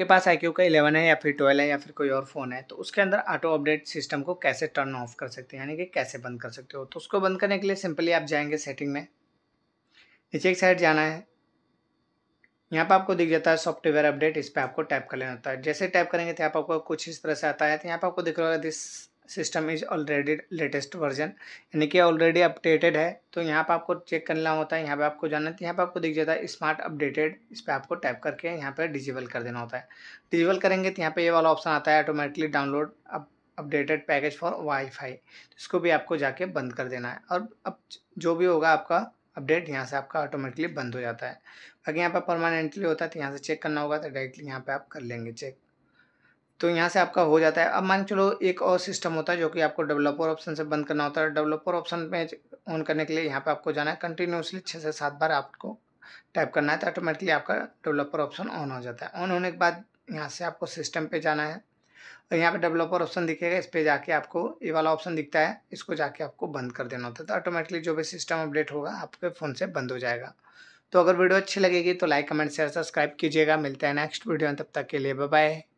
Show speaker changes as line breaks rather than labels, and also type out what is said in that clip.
आपके पास आई का इलेवन है या फिर ट्वेल्व है या फिर कोई और फ़ोन है तो उसके अंदर ऑटो अपडेट सिस्टम को कैसे टर्न ऑफ कर सकते हैं यानी कि कैसे बंद कर सकते हो तो उसको बंद करने के लिए सिंपली आप जाएंगे सेटिंग में नीचे एक साइड जाना है यहाँ पर आपको दिख जाता है सॉफ्टवेयर अपडेट इस पर आपको टैप कर लेना होता है जैसे टैप करेंगे तो आप आपको कुछ इस तरह से आता है तो यहाँ पर आपको दिख रहा होगा this system is already latest version यानी कि ऑलरेडी अपडेटेड है तो यहाँ पर आपको चेक करना होता है यहाँ पे आपको जाना तो यहाँ पे आपको दिख जाता है स्मार्ट अपडेटेड इस पर आपको टैप करके यहाँ पे डिजिबल कर देना होता है डिजिबल करेंगे तो यहाँ पे ये वाला ऑप्शन आता है automatically download up updated package for WiFi तो इसको भी आपको जाके बंद कर देना है और अब जो भी होगा आपका अपडेट यहाँ से आपका ऑटोमेटिकली बंद हो जाता है बाकी यहाँ पर परमानेंटली होता है तो यहाँ से चेक करना होगा तो डायरेक्टली यहाँ पर आप कर लेंगे चेक तो यहाँ से आपका हो जाता है अब मान चलो एक और सिस्टम होता है जो कि आपको डेवलपर ऑप्शन से बंद करना होता है डेवलपर ऑप्शन में ऑन करने के लिए यहाँ पे आपको जाना है कंटिन्यूसली छः से सात बार आपको टाइप करना है तो ऑटोमेटिकली आपका डेवलपर ऑप्शन ऑन हो जाता है ऑन होने के बाद यहाँ से आपको सिस्टम पर जाना है और यहाँ पर डेवलपर ऑप्शन दिखेगा इस पर जाके आपको ये वाला ऑप्शन दिखता है इसको जाके आपको बंद कर देना होता है तो ऑटोमेटिकली जो भी सिस्टम अपडेट होगा आपके फ़ोन से बंद हो जाएगा तो अगर वीडियो अच्छी लगेगी तो लाइक कमेंट शेयर सब्सक्राइब कीजिएगा मिलते हैं नेक्स्ट वीडियो में तब तक के लिए बाय